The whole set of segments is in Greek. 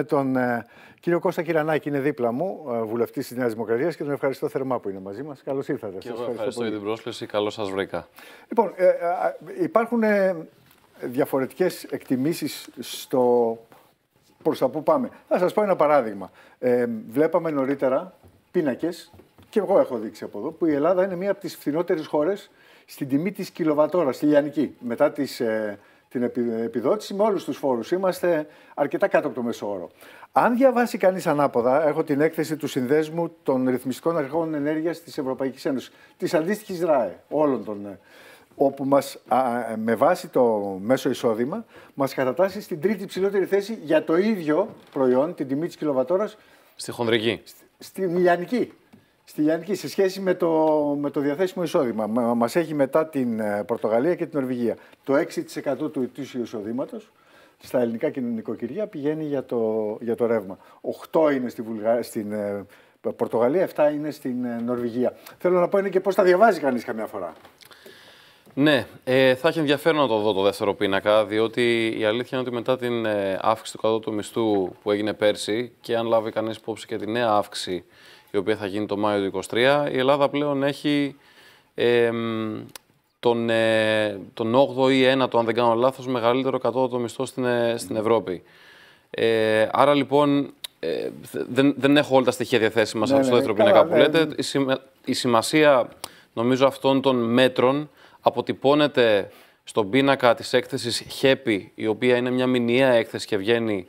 Με τον ε, κύριο Κώστα Κυρανάκη είναι δίπλα μου, ε, βουλευτής της Νέας Δημοκρατίας και τον ευχαριστώ θερμά που είναι μαζί μας. Καλώς ήρθατε. Σας εγώ ευχαριστώ, ευχαριστώ για την πρόσκληση. Καλώς σας βρήκα. Λοιπόν, ε, ε υπάρχουν ε, διαφορετικές εκτιμήσεις στο προς τα που πάμε. Θα σας πω ένα παράδειγμα. βλέπαμε νωρίτερα πίνακες, και εγώ έχω δείξει από εδώ, που η Ελλάδα είναι μία από τις φθηνότερες χώρες στην τιμή της κιλοβατόρα, στη Λιανική, μετά τις την επιδότηση με όλους τους φόρους. Είμαστε αρκετά κάτω από το μέσο όρο. Αν διαβάσει κανείς ανάποδα, έχω την έκθεση του Συνδέσμου των Ρυθμιστικών Αρχών Ενέργειας της Ευρωπαϊκής Ένωσης, της αντίστοιχης ΡΑΕ, όλων των. Ε, όπου μας, με βάση το μέσο εισόδημα μας κατατάσσει στην τρίτη ψηλότερη θέση για το ίδιο προϊόν, την τιμή της κιλοβατόρας. Στη χονδρική. Στη, στη Στη Γιάννη, σε σχέση με το, με το διαθέσιμο εισόδημα, μα έχει μετά την ε, Πορτογαλία και την Νορβηγία. Το 6% του ετήσιου εισοδήματος στα ελληνικά κοινωνικοκυριά πηγαίνει για το, για το ρεύμα. 8 είναι στη Βουλγα... στην ε, Πορτογαλία, 7 είναι στην ε, Νορβηγία. Θέλω να πω είναι και πώς τα διαβάζει κανείς καμιά φορά. Ναι, θα έχει ενδιαφέρον να το δω το δεύτερο πίνακα, διότι η αλήθεια είναι ότι μετά την αύξηση του κατώτου μισθού που έγινε πέρσι και αν λάβει κανείς υπόψη και τη νέα αύξηση η οποία θα γίνει το Μάιο του 2023, η Ελλάδα πλέον έχει τον, ε, τον 8ο η 1 9ο, αν δεν κάνω λάθος, μεγαλύτερο κατώτατο μισθό στην, ε, στην Ευρώπη. Ε, άρα λοιπόν ε, δεν, δεν έχω όλα τα στοιχεία διαθέσιμα ναι, στο δεύτερο πίνακα που λέτε. Ναι. Η, η σημασία νομίζω αυτών των μέτρων αποτυπώνεται στον πίνακα της έκθεσης HEPI, η οποία είναι μια μηνιαία έκθεση και βγαίνει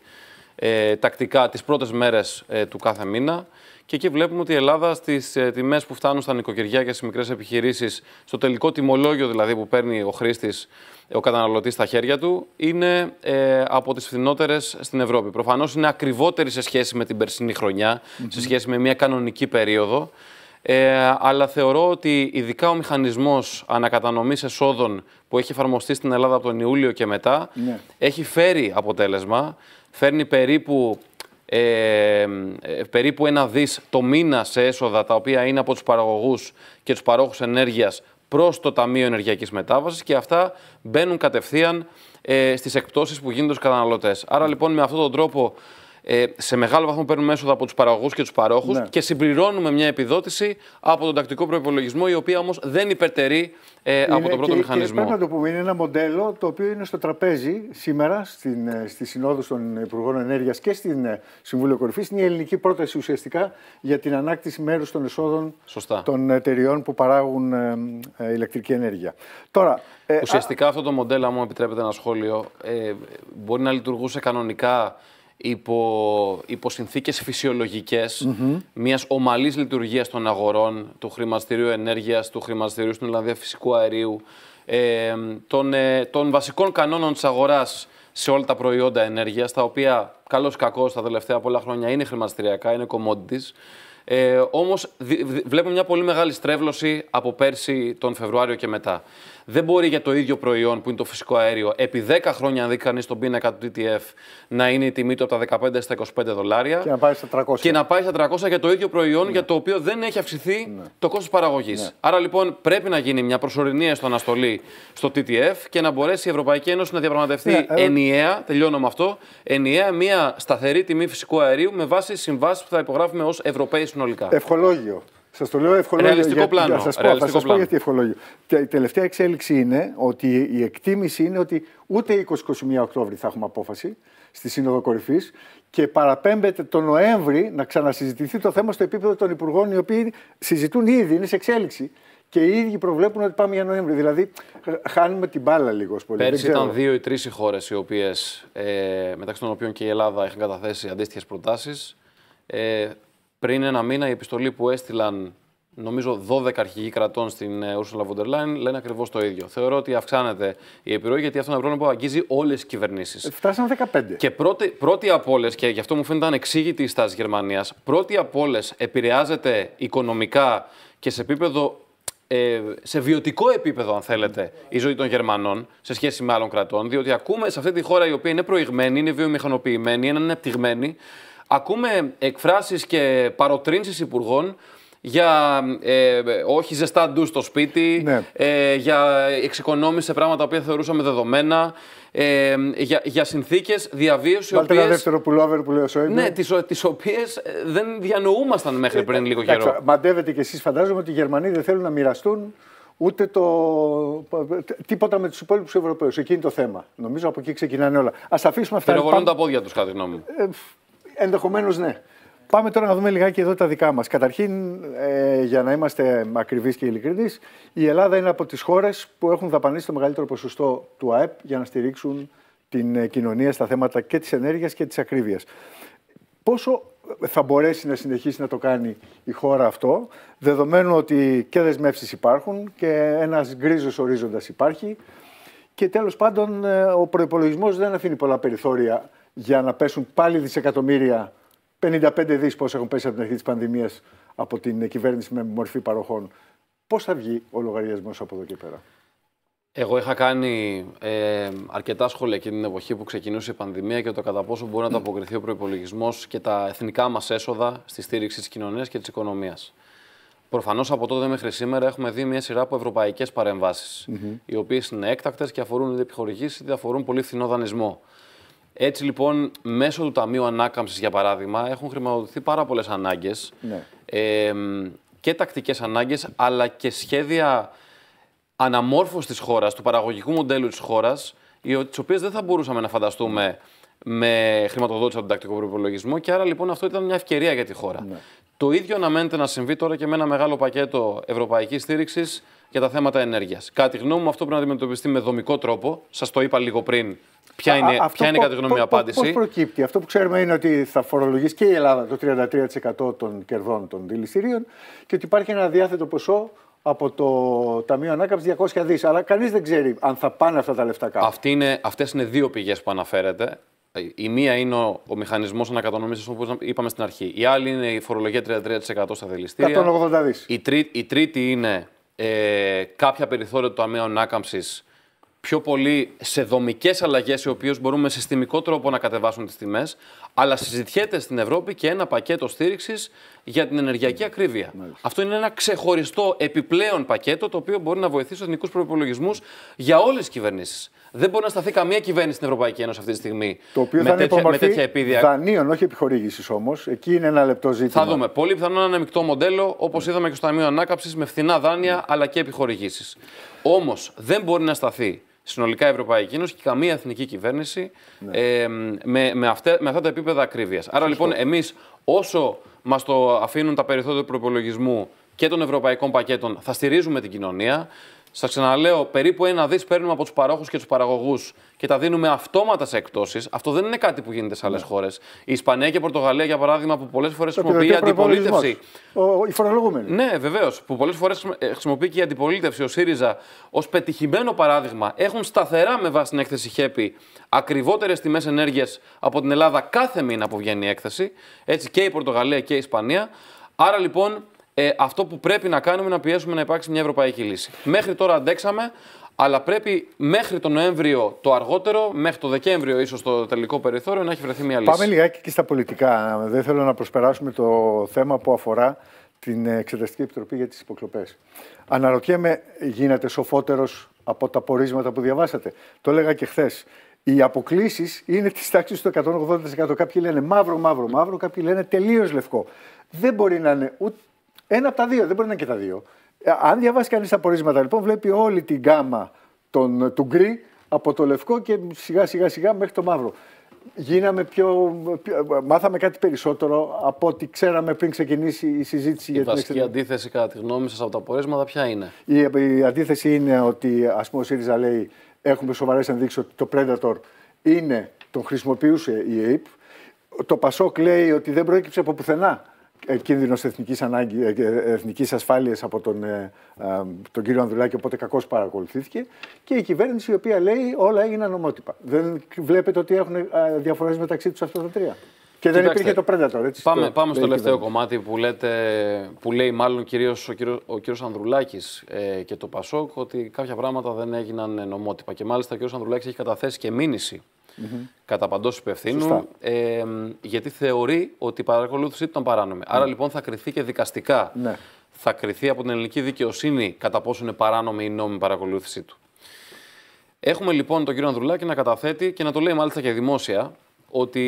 ε, τακτικά τις πρώτες μέρες ε, του κάθε μήνα. Και εκεί βλέπουμε ότι η Ελλάδα στις ε, τιμές που φτάνουν στα νοικοκυριά και στις μικρές επιχειρήσεις, στο τελικό τιμολόγιο δηλαδή που παίρνει ο χρήστης, ο καταναλωτής στα χέρια του, είναι ε, από τις φθηνότερες στην Ευρώπη. Προφανώς είναι ακριβότερη σε σχέση με την περσινή σε σχέση με μια κανονική περίοδο. αλλά θεωρώ ότι ειδικά ο μηχανισμός ανακατανομής εσόδων που έχει εφαρμοστεί στην Ελλάδα από τον Ιούλιο και μετά, ναι. έχει φέρει αποτέλεσμα φέρνει περίπου, ε, ε, περίπου ένα δις το μήνα σε έσοδα τα οποία είναι από τους παραγωγούς και τους παρόχους ενέργειας προς το Ταμείο Ενεργειακής Μετάβασης και αυτά μπαίνουν κατευθείαν ε, στις εκπτώσεις που γίνονται στους καταναλωτές. Άρα λοιπόν με αυτόν τον τρόπο ε, σε μεγάλο βαθμό παίρνουμε έσοδα από τους παραγωγούς και τους παρόχους ναι. και συμπληρώνουμε μια επιδότηση από τον τακτικό προπολογισμό, η οποία όμως δεν υπερτερεί ε, είναι, από τον πρώτο και, μηχανισμό. Και πρέπει να το πούμε, είναι ένα μοντέλο το οποίο είναι στο τραπέζι σήμερα στην, ε, στη Συνόδου των Υπουργών Ενέργειας και στην ε, Συμβούλιο Κορυφής. Είναι η ελληνική πρόταση ουσιαστικά για την ανάκτηση μέρους των εσόδων Σωστά. των εταιριών που παράγουν ε, ε, ηλεκτρική ενέργεια. Τώρα, ε, ουσιαστικά α... αυτό το μοντέλο, αν μου επιτρέπετε ένα σχόλιο, μπορεί να λειτουργούσε κανονικά υπό, υπό συνθήκες φυσιολογικές mm-hmm. μιας ομαλής λειτουργίας των αγορών, του χρηματιστηρίου ενέργειας, του χρηματιστηρίου στην Ολλανδία φυσικού αερίου, ε, των, ε, των βασικών κανόνων της αγοράς σε όλα τα προϊόντα ενέργειας, τα οποία καλώς κακός τα τελευταία πολλά χρόνια είναι χρηματιστηριακά, είναι commodities, ε, Όμως βλέπουμε μια πολύ μεγάλη στρέβλωση από πέρσι τον Φεβρουάριο και μετά. Δεν μπορεί για το ίδιο προϊόν που είναι το φυσικό αέριο, επί 10 χρόνια, αν δει κανείς τον πίνακα του TTF, να είναι η τιμή του από τα 15 στα 25 δολάρια. Και να πάει στα 300. Και να πάει στα 300 για το ίδιο προϊόν ναι. για το οποίο δεν έχει αυξηθεί ναι. το κόστος παραγωγής. Ναι. Άρα λοιπόν πρέπει να γίνει μια προσωρινή αναστολή στο TTF και να μπορέσει η Ευρωπαϊκή Ένωση να διαπραγματευτεί ε, ενιαία, τελειώνω με αυτό, ενιαία μια σταθερή τιμή φυσικού αερίου με βάση συμβάσεις που θα υπογράφουμε ως Ευρωπαίοι συνολικά. Ευχολόγιο. Σας το λέω ευχολόγιο. Ρεαλιστικό πλάνο. Θα σας πω, θα σας πω γιατί ευχολόγιο. Η τελευταία εξέλιξη είναι ότι η εκτίμηση είναι ότι ούτε 20-21 Οκτώβρη θα έχουμε απόφαση στη Σύνοδο Κορυφής και παραπέμπεται το Νοέμβρη να ξανασυζητηθεί το θέμα στο επίπεδο των υπουργών, οι οποίοι συζητούν ήδη, είναι σε εξέλιξη. Και οι ίδιοι προβλέπουν ότι πάμε για Νοέμβρη. Δηλαδή, χάνουμε την μπάλα λίγος πολύ. Πέρσι ήταν δύο ή τρεις οι χώρες οι οποίες, ε, μεταξύ των οποίων και η Ελλάδα, είχαν καταθέσει αντίστοιχες προτάσεις. Ε, πριν ένα μήνα η επιστολή που έστειλαν νομίζω 12 αρχηγοί κρατών στην ε, Ursula von der Leyen λένε ακριβώς το ίδιο. Θεωρώ ότι αυξάνεται η επιρροή γιατί αυτό είναι ένα πρόβλημα που αγγίζει όλες τις κυβερνήσεις. Φτάσανε 15. Και πρώτη, πρώτη από όλες, και γι' αυτό μου φαίνεται ανεξήγητη η στάση Γερμανίας, πρώτη από όλες επηρεάζεται οικονομικά και σε επίπεδο ε, σε βιωτικό επίπεδο, αν θέλετε, η ζωή των Γερμανών σε σχέση με άλλων κρατών. Διότι ακούμε σε αυτή τη χώρα η οποία είναι προηγμένη, είναι βιομηχανοποιημένη, είναι ανεπτυγμένη, Ακούμε εκφράσεις και παροτρύνσεις υπουργών για ε, όχι ζεστά ντου στο σπίτι, ναι. ε, για εξοικονόμηση σε πράγματα που θεωρούσαμε δεδομένα, ε, για, για συνθήκες διαβίωση... Βάλτε οποίες, ένα δεύτερο πουλόβερ που λέω. ο ναι, ναι, τις, τις οποίες δεν διανοούμασταν μέχρι πριν λίγο καιρό. Μαντεύεται μαντεύετε κι εσείς φαντάζομαι ότι οι Γερμανοί δεν θέλουν να μοιραστούν ούτε το, τίποτα με τους υπόλοιπους Ευρωπαίους. Εκείνη το θέμα. Νομίζω από εκεί ξεκινάνε όλα. Ας αφήσουμε αυτά. Πυροβολούν τα πόδια τους, κατά γνώμη μου. Ενδεχομένως ναι. Πάμε τώρα να δούμε λιγάκι εδώ τα δικά μας. Καταρχήν, ε, για να είμαστε ακριβείς και ειλικρινείς, η Ελλάδα είναι από τις χώρες που έχουν δαπανίσει το μεγαλύτερο ποσοστό του ΑΕΠ για να στηρίξουν την ε, κοινωνία στα θέματα και της ενέργειας και της ακρίβειας. Πόσο ε, θα μπορέσει να συνεχίσει να το κάνει η χώρα αυτό, δεδομένου ότι και δεσμεύσεις υπάρχουν και ένας γκρίζος ορίζοντας υπάρχει. Και τέλος πάντων, ο προπολογισμό δεν αφήνει πολλά περιθώρια για να πέσουν πάλι δισεκατομμύρια, 55 δις πώς έχουν πέσει από την αρχή της πανδημίας από την κυβέρνηση με μορφή παροχών. Πώς θα βγει ο λογαριασμός από εδώ και πέρα. Εγώ είχα κάνει ε, αρκετά σχόλια εκείνη την εποχή που ξεκινούσε η πανδημία και το κατά πόσο μπορεί να το αποκριθεί ο προπολογισμό και τα εθνικά μας έσοδα στη στήριξη της κοινωνίας και της οικονομίας. Προφανώς από τότε μέχρι σήμερα έχουμε δει μια σειρά από ευρωπαϊκές οι οποίες είναι έκτακτες και αφορούν είτε επιχορηγήσει είτε αφορούν πολύ φθηνό δανεισμό. Έτσι λοιπόν, μέσω του Ταμείου Ανάκαμψης, για παράδειγμα, έχουν χρηματοδοτηθεί πάρα πολλές ανάγκες. Ναι. Ε, και τακτικές ανάγκες, αλλά και σχέδια αναμόρφωσης της χώρας, του παραγωγικού μοντέλου της χώρας, τις οποίες δεν θα μπορούσαμε να φανταστούμε με χρηματοδότηση από τον τακτικό προπολογισμό. Και άρα λοιπόν αυτό ήταν μια ευκαιρία για τη χώρα. Ναι. Το ίδιο αναμένεται να συμβεί τώρα και με ένα μεγάλο πακέτο ευρωπαϊκής στήριξης για τα θέματα ενέργειας. Κάτι τη γνώμη μου, αυτό πρέπει να αντιμετωπιστεί με δομικό τρόπο. Σας το είπα λίγο πριν. Ποια είναι, ποια είναι κατά τη γνώμη η απάντηση. Πώς προκύπτει, αυτό που ξέρουμε είναι ότι θα φορολογήσει και η Ελλάδα το 33% των κερδών των δηληστηρίων και ότι υπάρχει ένα διάθετο ποσό από το Ταμείο Ανάκαμψης 200 δις. Αλλά κανείς δεν ξέρει αν θα πάνε αυτά τα λεφτά κάπου. Αυτές είναι δύο πηγές που αναφέρεται. Η μία είναι ο, μηχανισμός μηχανισμός ανακατανομής, όπως είπαμε στην αρχή. Η άλλη είναι η φορολογία 33% στα δελιστήρια. 180 δις. Η, η τρίτη είναι ε, κάποια περιθώρια του ταμείου ανάκαμψης πιο πολύ σε δομικές αλλαγές, οι οποίες μπορούν με συστημικό τρόπο να κατεβάσουν τις τιμές. Αλλά συζητιέται στην Ευρώπη και ένα πακέτο στήριξης για την ενεργειακή ακρίβεια. Μάλιστα. Αυτό είναι ένα ξεχωριστό επιπλέον πακέτο, το οποίο μπορεί να βοηθήσει τους εθνικούς προπολογισμού για όλες τις κυβερνήσεις. Δεν μπορεί να σταθεί καμία κυβέρνηση στην Ευρωπαϊκή Ένωση αυτή τη στιγμή το οποίο με, θα τέτοια, με τέτοια επίδια. Δανείων, όχι επιχορήγησης όμως. Εκεί είναι ένα λεπτό ζήτημα. Θα δούμε. Πολύ πιθανό ένα μεικτό μοντέλο, όπως mm. Ναι. είδαμε και στο Ταμείο Ανάκαμψης, με φθηνά δάνεια mm. αλλά και επιχορηγήσεις. Όμως δεν μπορεί να σταθεί συνολικά η Ευρωπαϊκή Ένωση και καμία εθνική κυβέρνηση ναι. ε, με, με, αυτά, με αυτά τα επίπεδα ακρίβειας. Άρα λοιπόν εμείς όσο μας το αφήνουν τα περιθώρια του προπολογισμού και των ευρωπαϊκών πακέτων, θα στηρίζουμε την κοινωνία. Σας ξαναλέω, περίπου ένα δις παίρνουμε από τους παρόχους και τους παραγωγούς και τα δίνουμε αυτόματα σε εκτόσει. Αυτό δεν είναι κάτι που γίνεται σε άλλες ναι. χώρες. Η Ισπανία και η Πορτογαλία, για παράδειγμα, που πολλές φορές χρησιμοποιεί η αντιπολίτευση. Ο, οι Ναι, βεβαίως. Που πολλές φορές ε, χρησιμοποιεί και η αντιπολίτευση, ο ΣΥΡΙΖΑ, ως πετυχημένο παράδειγμα. Έχουν σταθερά με βάση την έκθεση ΧΕΠΗ ακριβότερες τιμές ενέργειας από την Ελλάδα κάθε μήνα που βγαίνει η έκθεση. Έτσι και η Πορτογαλία και η Ισπανία. Άρα λοιπόν ε, αυτό που πρέπει να κάνουμε είναι να πιέσουμε να υπάρξει μια ευρωπαϊκή λύση. Μέχρι τώρα αντέξαμε, αλλά πρέπει μέχρι τον Νοέμβριο το αργότερο, μέχρι το Δεκέμβριο ίσως το τελικό περιθώριο, να έχει βρεθεί μια λύση. Πάμε λιγάκι και στα πολιτικά. Δεν θέλω να προσπεράσουμε το θέμα που αφορά την Εξεταστική Επιτροπή για τις Υποκλοπές. Αναρωτιέμαι, γίνατε σοφότερος από τα πορίσματα που διαβάσατε. Το έλεγα και χθες. Οι αποκλήσεις είναι της τάξης του 180%. Κάποιοι λένε μαύρο, μαύρο, μαύρο, κάποιοι λένε τελείως λευκό. Δεν μπορεί να είναι ούτε ένα από τα δύο, δεν μπορεί να είναι και τα δύο. Ε, αν διαβάσει κανείς τα πορίσματα, λοιπόν, βλέπει όλη την γκάμα τον, ε, του γκρι από το λευκό και σιγά σιγά σιγά μέχρι το μαύρο. Γίναμε πιο, ε, μάθαμε κάτι περισσότερο από ό,τι ξέραμε πριν ξεκινήσει η συζήτηση η για την Η βασική αντίθεση, κατά τη γνώμη σας, από τα πορίσματα, ποια είναι. Η, αντίθεση είναι ότι, ας πούμε, ο ΣΥΡΙΖΑ λέει: Έχουμε σοβαρές ενδείξεις ότι το Predator είναι, τον χρησιμοποιούσε η ΑΕΠ. Το Πασόκ λέει ότι δεν προέκυψε από πουθενά ε, κίνδυνος εθνικής, ανάγκη, ε, ε, εθνικής ασφάλειας από τον, τον κύριο Ανδρουλάκη, οπότε κακώς παρακολουθήθηκε. Και η κυβέρνηση η οποία λέει όλα έγιναν ομότυπα. Δεν βλέπετε ότι έχουν διαφορές μεταξύ τους αυτά τα τρία. Και δεν υπήρχε το Predator, έτσι. Πάμε, πάμε στο τελευταίο κομμάτι που, λέτε, που λέει μάλλον κυρίως ο, κύριος, ο κύριος Ανδρουλάκης ε, και το Πασόκ ότι κάποια πράγματα δεν έγιναν νομότυπα. Και μάλιστα ο κύριος Ανδρουλάκης έχει καταθέσει και μήνυση mm-hmm. κατά παντός υπευθύνου, ε, γιατί θεωρεί ότι η παρακολούθησή του ήταν παράνομη. Mm. Άρα η παρακολουθηση ναι. ηταν παρανομη αρα λοιπον θα κριθεί και δικαστικά. Ναι. Θα κριθεί από την ελληνική δικαιοσύνη κατά πόσο είναι παράνομη η νόμιμη παρακολούθησή του. Έχουμε λοιπόν τον κύριο Ανδρουλάκη να καταθέτει και να το λέει μάλιστα και δημόσια ότι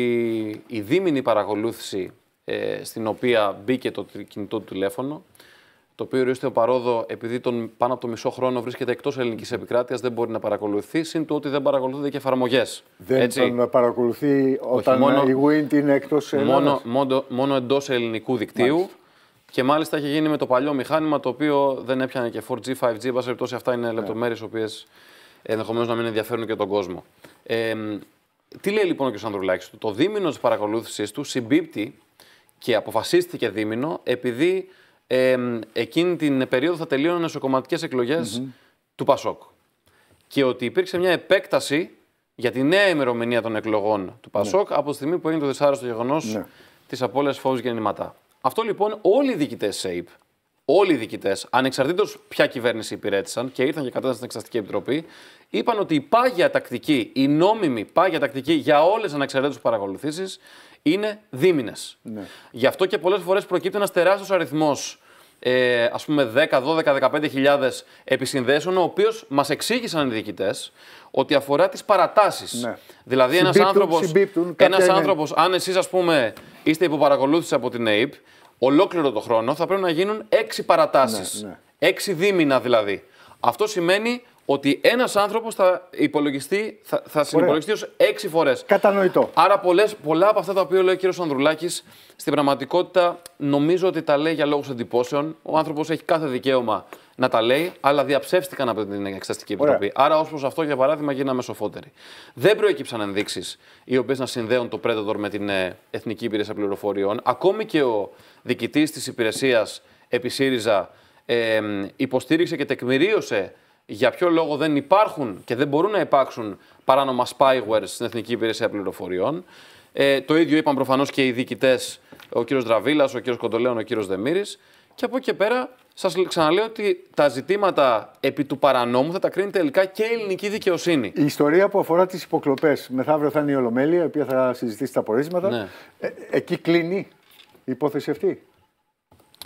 η δίμηνη παρακολούθηση ε, στην οποία μπήκε το κινητό του τηλέφωνο το οποίο ορίστε ο Παρόδο, επειδή τον πάνω από το μισό χρόνο βρίσκεται εκτός ελληνικής επικράτειας, δεν μπορεί να παρακολουθεί. Συν του ότι δεν παρακολουθούνται και εφαρμογές. Δεν Έτσι. τον παρακολουθεί όταν Όχι, μόνο, η WIND είναι εκτός Μόνο, μόνο, μόνο εντός ελληνικού δικτύου. Μάλιστα. Και μάλιστα έχει γίνει με το παλιό μηχάνημα το οποίο δεν έπιανε και 4G, 5G. Εν περιπτώσει, αυτά είναι ναι. λεπτομέρειες οι οποίες ενδεχομένως να μην ενδιαφέρουν και τον κόσμο. Ε, τι λέει λοιπόν ο κ. Ανδρουλάκης, το δίμηνο της παρακολούθησή του συμπίπτει και αποφασίστηκε δίμηνο επειδή εκείνη την περίοδο θα τελείωναν σοκομματικέ εκλογέ του Πασόκ. Και ότι υπήρξε μια επέκταση για τη νέα ημερομηνία των εκλογών του Πασόκ ναι. από τη στιγμή που έγινε το δυσάρεστο γεγονός ναι. της απώλεια φόβου γεννηματά. Αυτό λοιπόν όλοι οι διοικητές ΣΕΙΠ, όλοι οι διοικητές, ανεξαρτήτως ποια κυβέρνηση υπηρέτησαν και ήρθαν και κατάσταση στην Εξεταστική Επιτροπή, είπαν ότι η πάγια τακτική, η νόμιμη πάγια τακτική για όλες ανεξαρτήτως παρακολουθήσεις είναι δίμηνες. Ναι. Γι' αυτό και πολλές φορές προκύπτει ένας τεράστιος αριθμός ε, ας πούμε 10, 12, 15 χιλιάδες επισυνδέσεων, ο οποίος μας εξήγησαν οι διοικητές ότι αφορά τις παρατάσεις. Ναι. Δηλαδή ένας ένας άνθρωπος, ένας άνθρωπος αν εσείς ας πούμε είστε υποπαρακολούθηση από την ΑΕΠ, ολόκληρο το χρόνο θα πρέπει να γίνουν έξι παρατάσεις. Ναι, ναι. δίμηνα δηλαδή. Αυτό σημαίνει ότι ένας άνθρωπος θα υπολογιστεί, θα, θα συνυπολογιστεί ως έξι φορές. Κατανοητό. Άρα πολλές, πολλά από αυτά τα οποία λέει ο κύριος Ανδρουλάκης στην πραγματικότητα νομίζω ότι τα λέει για λόγους εντυπώσεων. Ο άνθρωπος έχει κάθε δικαίωμα να τα λέει, αλλά διαψεύστηκαν από την Εξεταστική Επιτροπή. Άρα, ως προς αυτό, για παράδειγμα, γίναμε σοφότεροι. Δεν προέκυψαν ενδείξεις οι οποίες να συνδέουν το Predator με την ε, Εθνική Υπηρεσία Πληροφοριών. Ακόμη και ο διοικητής της υπηρεσίας επί ΣΥΡΙΖΑ ε, υποστήριξε και τεκμηρίωσε για ποιο λόγο δεν υπάρχουν και δεν μπορούν να υπάρξουν παράνομα spyware στην Εθνική Υπηρεσία Πληροφοριών. Ε, το ίδιο είπαν προφανώς και οι διοικητές, ο κύριος Δραβίλας, ο κύριος Κοντολέων, ο κύριος Δεμήρης. Και από εκεί και πέρα, σας ξαναλέω ότι τα ζητήματα επί του παρανόμου θα τα κρίνει τελικά και η ελληνική δικαιοσύνη. Η ιστορία που αφορά τις υποκλοπές. Μεθαύριο θα είναι η Ολομέλεια, η οποία θα συζητήσει τα πορίσματα. Ναι. Ε, ε, εκεί κλείνει η υπόθεση αυτή.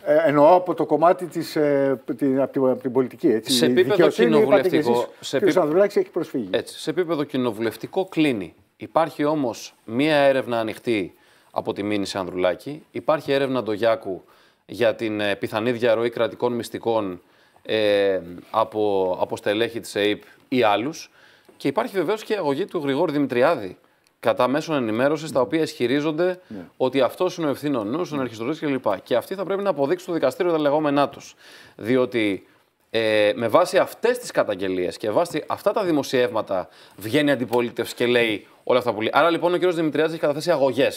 Ε, εννοώ από το κομμάτι της, ε, την, από, την, πολιτική. Έτσι. Σε επίπεδο κοινοβουλευτικό. Σε επίπεδο... έχει προσφύγει. σε επίπεδο κοινοβουλευτικό κλείνει. Υπάρχει όμως μία έρευνα ανοιχτή από τη Μήνυση Ανδρουλάκη. Υπάρχει έρευνα Ντογιάκου για την ε, πιθανή διαρροή κρατικών μυστικών ε, από, από στελέχη της ΕΕΠ ή άλλους. Και υπάρχει βεβαίως και η αγωγή του Γρηγόρη Δημητριάδη κατά μέσων ενημέρωσης, mm. τα ναι. οποία ισχυρίζονται ναι. ότι αυτός είναι ο ευθύνων ο ενεργιστορή κλπ. Και αυτοί θα πρέπει να αποδείξουν στο δικαστήριο τα λεγόμενά τους. Διότι ε, με βάση αυτές τις καταγγελίες και βάση αυτά τα δημοσιεύματα βγαίνει η αντιπολίτευση και λέει όλα αυτά που λέει. Άρα λοιπόν ο κ. Δημητριάδης έχει καταθέσει αγωγές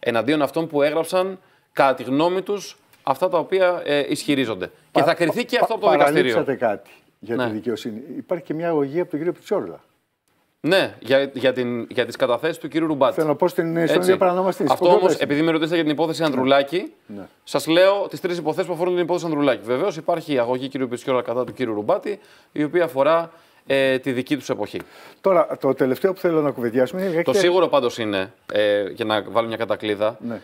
εναντίον αυτών που έγραψαν κατά τη γνώμη τους αυτά τα οποία ε, ισχυρίζονται. και θα κριθεί και αυτό από το δικαστήριο. κάτι για ναι. τη δικαιοσύνη. Υπάρχει και μια αγωγή από τον κύριο Πιτσόρλα. Ναι, για, για, την, για τις καταθέσεις του κύριου Ρουμπάτη. Θέλω να πω στην ιστορία παρανομαστή. Αυτό όμω, επειδή με ρωτήσατε για την υπόθεση ναι. Ανδρουλάκη, ναι. σας λέω τις τρεις υποθέσεις που αφορούν την υπόθεση Ανδρουλάκη. Βεβαίως υπάρχει η αγωγή κύριου Πεσιόρα κατά του κύριου Ρουμπάτη, η οποία αφορά ε, τη δική τους εποχή. Τώρα, το τελευταίο που θέλω να κουβεντιάσουμε είναι. Το σίγουρο πάντως είναι, ε, για να βάλω μια κατακλίδα, ναι.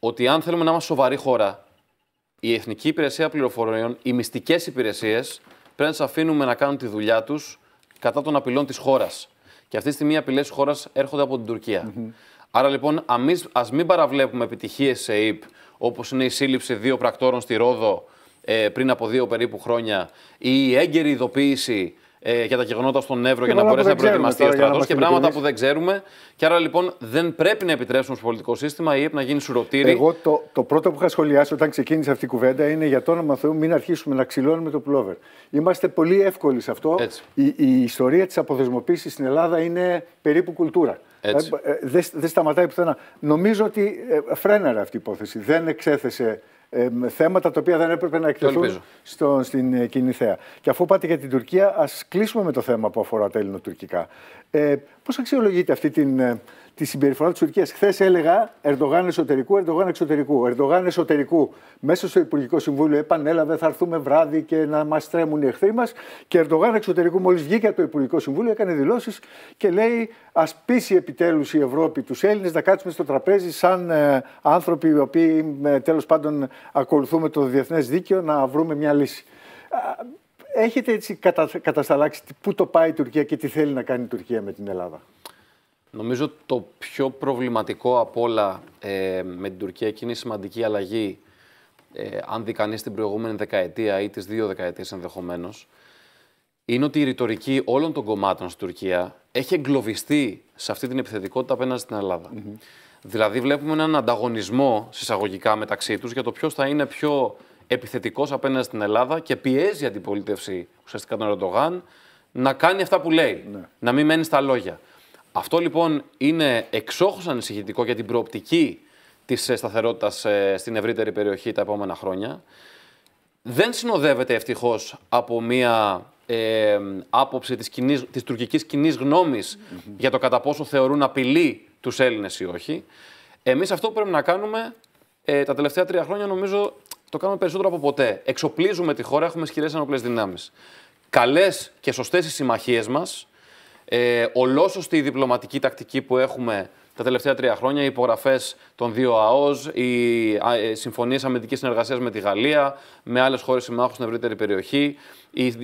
ότι αν θέλουμε να είμαστε σοβαρή χώρα, η Εθνική Υπηρεσία Πληροφοριών, οι μυστικές υπηρεσίες πρέπει να τις αφήνουμε να κάνουν τη δουλειά τους κατά των απειλών της χώρας. Και αυτή τη στιγμή οι απειλές της χώρας έρχονται από την τουρκια Άρα λοιπόν, ας μην παραβλέπουμε επιτυχίες σε ΕΙΠ, όπως είναι η σύλληψη δύο πρακτόρων στη Ρόδο ε, πριν από δύο περίπου χρόνια, ή η έγκαιρη ειδοποίηση ε, για τα γεγονότα στον Εύρο για να μπορέσει να προετοιμαστεί ο στρατό και πράγματα που δεν ξέρουμε. Και άρα λοιπόν δεν πρέπει να επιτρέψουμε στο πολιτικό σύστημα η να γίνει σουρωτήρι. Εγώ το, το πρώτο που είχα σχολιάσει όταν ξεκίνησε αυτή η κουβέντα είναι για το όνομα Θεού μην αρχίσουμε να ξυλώνουμε το πλόβερ. Είμαστε πολύ εύκολοι σε αυτό. Η, ιστορία της αποδεσμοποίηση στην Ελλάδα είναι περίπου κουλτούρα. Ε, ε, ε, δεν δε σταματάει πουθενά. Νομίζω ότι φρέναρε αυτή η υπόθεση. Δεν εξέθεσε θέματα τα οποία δεν έπρεπε να εκτεθούν στο, στην ε, κοινή θέα. Και αφού πάτε για την Τουρκία, ας κλείσουμε με το θέμα που αφορά τα ελληνοτουρκικά. Ε, Πώς αξιολογείτε αυτή την ε, τη συμπεριφορά της Τουρκίας. Χθες έλεγα Ερντογάν εσωτερικού, Ερντογάν εξωτερικού. Ερντογάν εσωτερικού. Μέσα στο Υπουργικό Συμβούλιο επανέλαβε, θα έρθουμε βράδυ και να μας τρέμουν οι εχθροί μας. Και Ερντογάν εξωτερικού, μόλις βγήκε από το Υπουργικό Συμβούλιο, έκανε δηλώσεις και λέει Ας πείσει επιτέλους η Ευρώπη τους Έλληνες να κάτσουμε στο τραπέζι σαν ε, άνθρωποι οι οποίοι ε, τέλος πάντων ακολουθούμε το διεθνές δίκαιο να βρούμε μια λύση. Έχετε έτσι κατασταλάξει πού το πάει η Τουρκία και τι θέλει να κάνει η Τουρκία με την Ελλάδα. Νομίζω το πιο προβληματικό από όλα ε, με την Τουρκία και είναι η σημαντική αλλαγή, ε, αν δει κανείς την προηγούμενη δεκαετία ή τις δύο δεκαετίες ενδεχομένως, είναι ότι η ρητορική όλων των κομμάτων στην Τουρκία έχει εγκλωβιστεί σε αυτή την επιθετικότητα απέναντι στην ελλαδα Δηλαδή, βλέπουμε έναν ανταγωνισμό συσσαγωγικά μεταξύ τους για το ποιος θα είναι πιο επιθετικός απέναντι στην Ελλάδα και πιέζει η αντιπολίτευση ουσιαστικά τον Ερντογάν να κάνει αυτά που λέει. Ναι. Να μην μένει στα λόγια. Αυτό λοιπόν είναι εξόχως ανησυχητικό για την προοπτική της ε, σταθερότητας ε, στην ευρύτερη περιοχή τα επόμενα χρόνια. Δεν συνοδεύεται ευτυχώς από μία ε, άποψη της, της τουρκικής κοινής γνώμης για το κατά πόσο θεωρούν απειλή τους Έλληνες ή όχι. Εμείς αυτό που πρέπει να κάνουμε τα τελευταία τρία χρόνια νομίζω το κάνουμε περισσότερο από ποτέ. Εξοπλίζουμε τη χώρα, έχουμε ισχυρές ενόπλες δυνάμεις. Καλές και σωστές οι συμμαχίες μας, ε, ολόσωστη η διπλωματική τακτική που έχουμε τα τελευταία τρία χρόνια, οι υπογραφές των δύο ΑΟΣ, οι ε, συμφωνίες αμυντικής συνεργασίας με τη Γαλλία, με άλλες χώρες συμμάχους στην ευρύτερη περιοχή,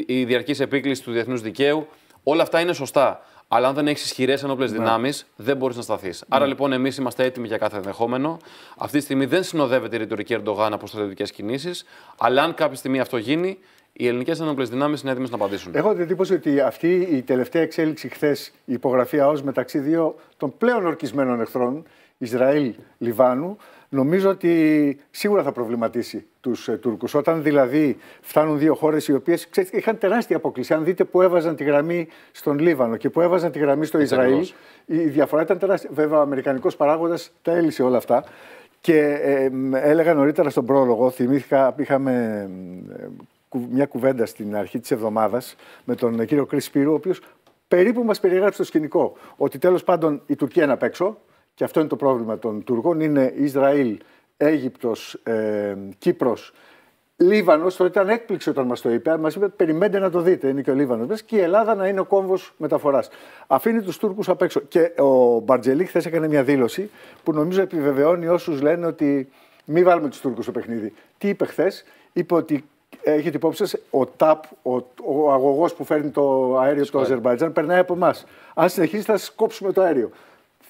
η διαρκής επίκληση του διεθνούς δικαίου. Όλα αυτά είναι σωστά. Αλλά αν δεν έχεις ισχυρές ενόπλες ναι. δυνάμεις, δεν μπορείς να σταθείς. Ναι. Άρα λοιπόν, εμείς είμαστε έτοιμοι για κάθε ενδεχόμενο. Αυτή τη στιγμή δεν συνοδεύεται η ρητορική Ερντογάν από στρατιωτικές κινήσεις. Αλλά αν κάποια στιγμή αυτό γίνει, οι ελληνικές ένοπλε δυνάμεις είναι έτοιμες να απαντήσουν. Έχω την εντύπωση ότι αυτή η τελευταία εξέλιξη χθες, η υπογραφή ΑΟΣ μεταξύ δύο των πλέον ορκισμένων εχθρών, Ισραήλ-Λιβάνου, νομίζω ότι σίγουρα θα προβληματίσει τους ε, Τούρκους. Όταν δηλαδή φτάνουν δύο χώρες οι οποίες είχαν τεράστια αποκλεισία. Αν δείτε που έβαζαν τη γραμμή στον Λίβανο και που έβαζαν τη γραμμή στο Ισραήλ, η διαφορά ήταν τεράστια. Βέβαια, ο Αμερικανικός παράγοντας τα έλυσε όλα αυτά. Και ε, έλεγα νωρίτερα στον πρόλογο, θυμήθηκα, είχαμε μια κουβέντα στην αρχή της εβδομάδας με τον κύριο Κρυ Σπύρου, ο οποίος περίπου μας περιγράψει το σκηνικό. Ότι τέλος πάντων η Τουρκία είναι απ' έξω, και αυτό είναι το πρόβλημα των Τουρκών, είναι Ισραήλ, Αίγυπτος, ε, Κύπρος, Λίβανος, το ήταν έκπληξη όταν μας το είπε, μας είπε περιμένετε να το δείτε, είναι και ο Λίβανος. και η Ελλάδα να είναι ο κόμβος μεταφοράς. Αφήνει τους Τούρκους απ' έξω και ο Μπαρτζελή χθες έκανε μια δήλωση που νομίζω επιβεβαιώνει όσους λένε ότι μην βάλουμε τους Τούρκους στο παιχνίδι. Τι είπε χθες, είπε ότι Έχετε υπόψη σας, ο ΤΑΠ, ο, ο αγωγός που φέρνει το αέριο του Αζερβαϊτζάν, περνάει από εμάς. Αν συνεχίσει, θα σκόψουμε το αέριο.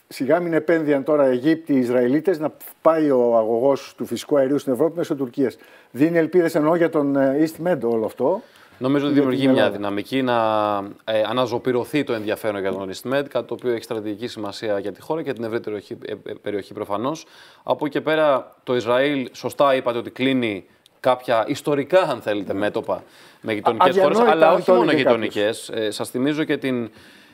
Σιγά μην επένδυαν τώρα Αιγύπτιοι, Ισραηλίτες να πάει ο αγωγός του φυσικού αερίου στην Ευρώπη μέσω Τουρκίας. Δίνει ελπίδες εννοώ για τον ε, East Med όλο αυτό. Νομίζω ότι δημιουργεί μια δυναμική να ε, το ενδιαφέρον για τον East Med, κάτι το οποίο έχει στρατηγική σημασία για τη χώρα και την ευρύτερη περιοχή, ε, ε, περιοχή προφανώς. Από εκεί και πέρα, το Ισραήλ, σωστά είπατε ότι κλείνει κάποια ιστορικά, αν θέλετε, ναι. μέτωπα με γειτονικές χώρες, αλλά όχι μόνο γειτονικέ. Ε, Σας θυμίζω και την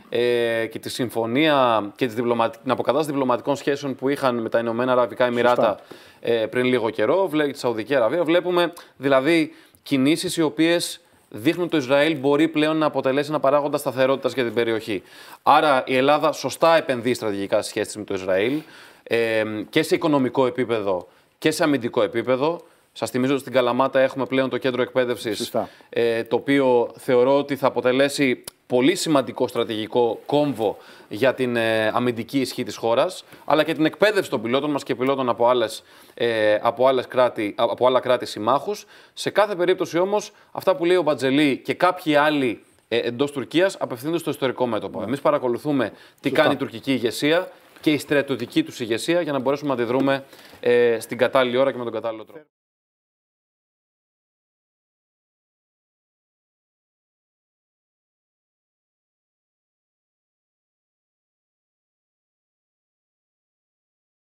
ε, και τη συμφωνία και τις την αποκατάσταση διπλωματικών σχέσεων που είχαν με τα Ηνωμένα Αραβικά Εμμυράτα ε, πριν λίγο καιρό, βλέπει τη Σαουδική Αραβία. Βλέπουμε δηλαδή κινήσεις οι οποίες δείχνουν ότι το Ισραήλ μπορεί πλέον να αποτελέσει ένα παράγοντα σταθερότητας για την περιοχή. Άρα η Ελλάδα σωστά επενδύει στρατηγικά στις σχέσεις με το Ισραήλ ε, και σε οικονομικό επίπεδο και σε αμυντικό επίπεδο Σας θυμίζω ότι στην Καλαμάτα έχουμε πλέον το κέντρο εκπαίδευσης, ε, το οποίο θεωρώ ότι θα αποτελέσει πολύ σημαντικό στρατηγικό κόμβο για την ε, αμυντική ισχύ της χώρας, αλλά και την εκπαίδευση των πιλότων μας και πιλότων από, άλλες, ε, από, άλλες κράτη, από άλλα κράτη συμμάχους. Σε κάθε περίπτωση όμως, αυτά που λέει ο Μπατζελή και κάποιοι άλλοι ε, εντός Τουρκίας απευθύνονται στο ιστορικό μέτωπο. Ναι. Εμείς παρακολουθούμε τι κάνει η τουρκική ηγεσία και η στρατιωτική τους ηγεσία για να μπορέσουμε να αντιδρούμε ε, στην κατάλληλη ώρα και με τον κατάλληλο τρόπο.